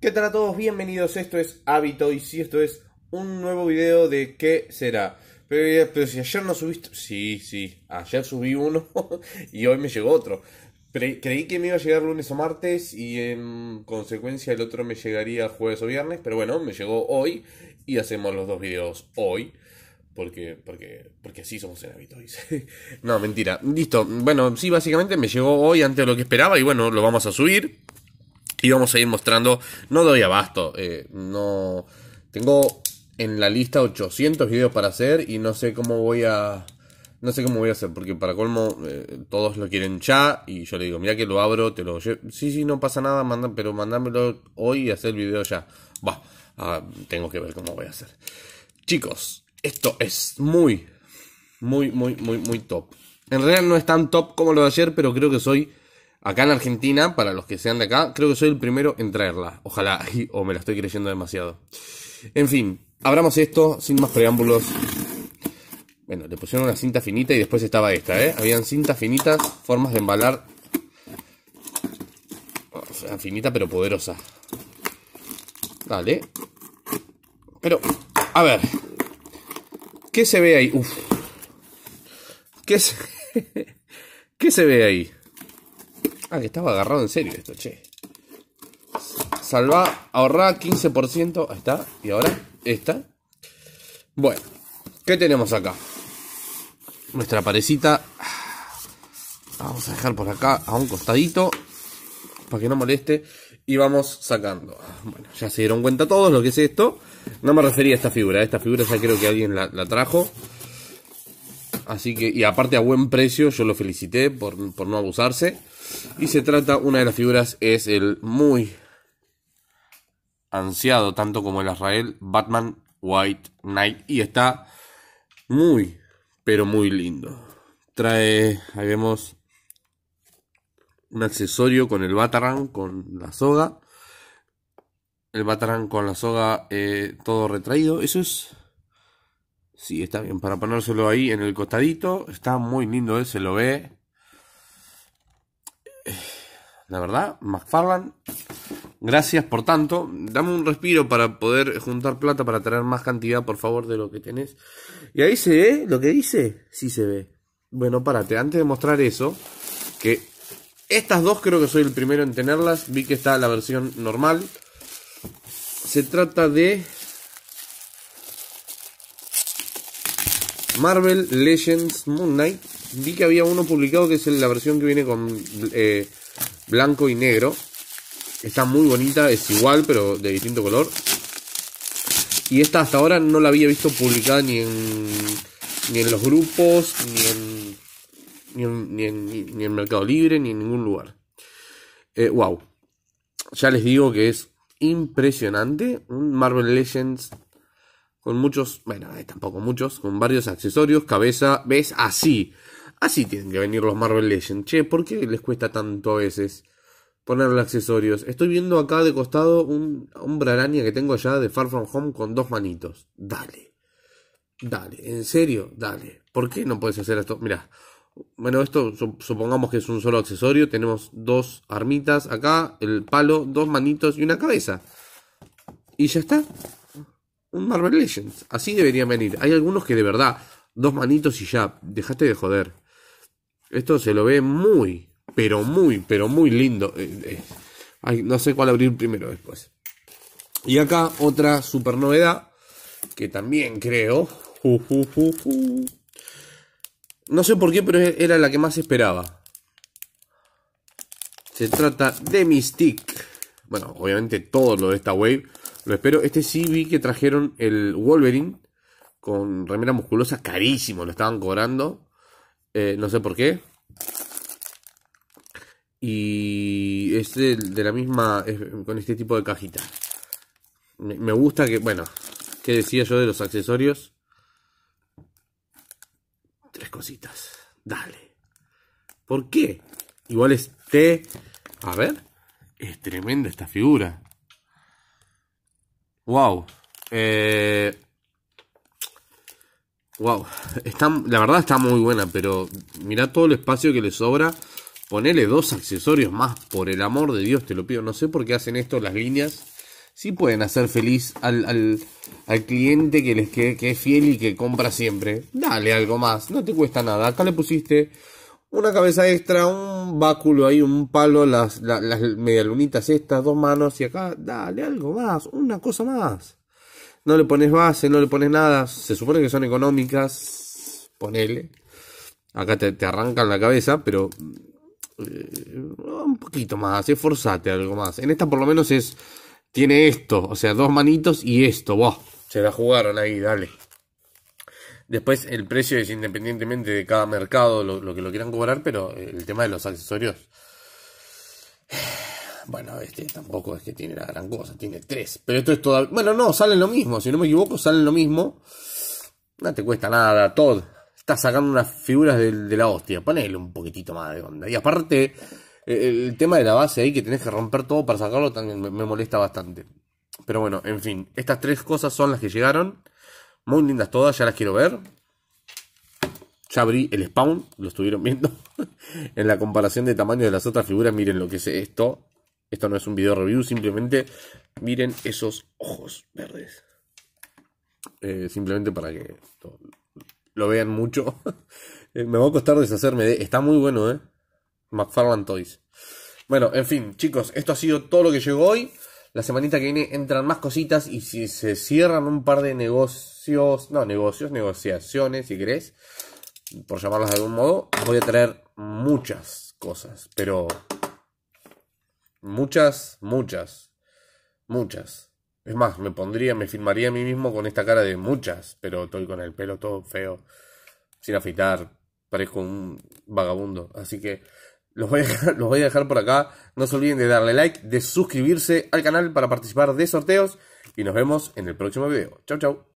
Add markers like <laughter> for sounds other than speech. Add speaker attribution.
Speaker 1: ¿Qué tal a todos? Bienvenidos, esto es Hábito y si esto es un nuevo video de qué será. Eh, pero, si ayer no subiste... Sí, sí, ayer subí uno <laughs> y hoy me llegó otro. creí que me iba a llegar lunes o martes y en consecuencia el otro me llegaría jueves o viernes, pero bueno, me llegó hoy y hacemos los dos videos hoy. Porque, porque, porque así somos en hábito. <laughs> no, mentira. Listo. Bueno, sí, básicamente me llegó hoy antes de lo que esperaba y bueno, lo vamos a subir. Y vamos a ir mostrando, no doy abasto, eh, no... Tengo en la lista 800 videos para hacer y no sé cómo voy a... No sé cómo voy a hacer, porque para colmo eh, todos lo quieren ya y yo le digo, mira que lo abro, te lo... Llevo. Sí, sí, no pasa nada, pero mandámelo hoy y hacer el video ya. Va, ah, tengo que ver cómo voy a hacer. Chicos, esto es muy, muy, muy, muy, muy top. En real no es tan top como lo de ayer, pero creo que soy Acá en Argentina, para los que sean de acá, creo que soy el primero en traerla. Ojalá, <laughs> o me la estoy creyendo demasiado. En fin, abramos esto sin más preámbulos. Bueno, le pusieron una cinta finita y después estaba esta, ¿eh? Habían cintas finitas, formas de embalar. O sea, finita pero poderosa. Dale. Pero, a ver. ¿Qué se ve ahí? ¿Qué se, <laughs> ¿Qué se ve ahí? Ah, que estaba agarrado en serio esto, che. Salva, ahorra, 15%. Ahí está. Y ahora, esta. Bueno, ¿qué tenemos acá? Nuestra parecita. Vamos a dejar por acá a un costadito. Para que no moleste. Y vamos sacando. Bueno, ya se dieron cuenta todos lo que es esto. No me refería a esta figura. Esta figura ya creo que alguien la, la trajo. Así que, y aparte a buen precio, yo lo felicité por, no abusarse. Y se trata, una de las figuras es el muy ansiado, tanto como el Israel, Batman White Knight. Y está muy, pero muy lindo. Trae, ahí vemos, un accesorio con el Batarang, con la soga. El Batarang con la soga eh, todo retraído. Eso es Sí, está bien, para ponérselo ahí en el costadito. Está muy lindo, se lo ve. Eh, la verdad, McFarland, gracias por tanto. Dame un respiro para poder juntar plata para traer más cantidad, por favor, de lo que tenés. Y ahí se ve lo que dice. Sí se ve. Bueno, párate, antes de mostrar eso, que estas dos creo que soy el primero en tenerlas. Vi que está la versión normal. Se trata de Marvel Legends Moon Knight. Vi que había uno publicado que es la versión que viene con eh, blanco y negro. Está muy bonita, es igual, pero de distinto color. Y esta hasta ahora no la había visto publicada ni en, ni en los grupos, ni en, ni en, Mercado Libre, ni en ningún lugar. wow. Eh, ya les digo que es impresionante. Un Marvel Legends con muchos, bueno, eh, tampoco muchos, con varios accesorios, cabeza, ves, así. Así tienen que venir los Marvel Legends. Che, ¿por qué les cuesta tanto a veces ponerle accesorios? Estoy viendo acá de costado un hombre araña que tengo allá de Far From Home con dos manitos. Dale. Dale, en serio, dale. ¿Por qué no puedes hacer esto? mira Bueno, esto supongamos que es un solo accesorio. Tenemos dos armitas acá, el palo, dos manitos y una cabeza. Y ya está un Marvel Legends. Así debería venir. Hay algunos que de verdad, dos manitos y ya, dejaste de joder. Esto se lo ve muy, pero muy, pero muy lindo. Eh, eh, ay, no sé cuál abrir primero después. Y acá otra super novedad que también creo. no sé por qué, pero era la que más esperaba. Se trata de Mystique. Bueno, obviamente todo lo de esta wave lo espero. Este sí vi que trajeron el Wolverine con remera musculosa carísimo. Lo estaban cobrando. Eh, no sé por qué. Y es de, la misma. con este tipo de cajita. Me, me gusta que. Bueno, ¿qué decía yo de los accesorios? Tres cositas. Dale. ¿Por qué? Igual este. A ver. Es tremenda esta figura. Wow. Eh... Wow. Está, la verdad está muy buena, pero mira todo el espacio que le sobra. Ponele dos accesorios más, por el amor de Dios, te lo pido. No sé por qué hacen esto las líneas. Sí pueden hacer feliz al, cliente que, les, que es fiel y que compra siempre. Dale algo más, no te cuesta nada. Acá le pusiste una cabeza extra, un báculo ahí, un palo, las, las, medialunitas estas, dos manos y acá, dale algo más, una cosa más. No le pones base, no le pones nada, se supone que son económicas, ponele. Acá te, arrancan la cabeza, pero eh, un poquito más, esforzate algo más. En esta por lo menos es, tiene esto, o sea, dos manitos y esto, va se la jugaron ahí, dale. Después el precio es independientemente de cada mercado, lo, que lo quieran cobrar, pero eh, el tema de los accesorios <sighs> bueno, este tampoco es que tiene la gran cosa, tiene tres. Pero esto es todo Bueno, no, salen lo mismo, si no me equivoco, salen lo mismo. No te cuesta nada, todo Estás sacando unas figuras de, la hostia. Ponele un poquitito más de onda. Y aparte, eh, el, tema de la base ahí que tenés que romper todo para sacarlo también me molesta bastante. Pero bueno, en fin, estas tres cosas son las que llegaron. Muy lindas todas, ya las quiero ver. Ya abrí el spawn, lo estuvieron viendo. <laughs> en la comparación de tamaño de las otras figuras, miren lo que es esto. Esto no es un video review, simplemente miren esos ojos verdes. Eh, simplemente para que lo vean mucho. <laughs> Eh, me va a costar deshacerme de... Está muy bueno, ¿eh? McFarland Toys. Bueno, en fin, chicos, esto ha sido todo lo que llegó hoy. La semanita que viene entran más cositas y si se cierran un par de negocios, no, negocios, negociaciones, si querés, por llamarlas de algún modo, voy a traer muchas cosas, pero muchas, muchas, muchas. Es más, me pondría, me firmaría a mí mismo con esta cara de muchas, pero estoy con el pelo todo feo, sin afeitar, parezco un vagabundo. Así que los voy, a dejar, por acá. No se olviden de darle like, de suscribirse al canal para participar de sorteos. Y nos vemos en el próximo video. Chau, chau.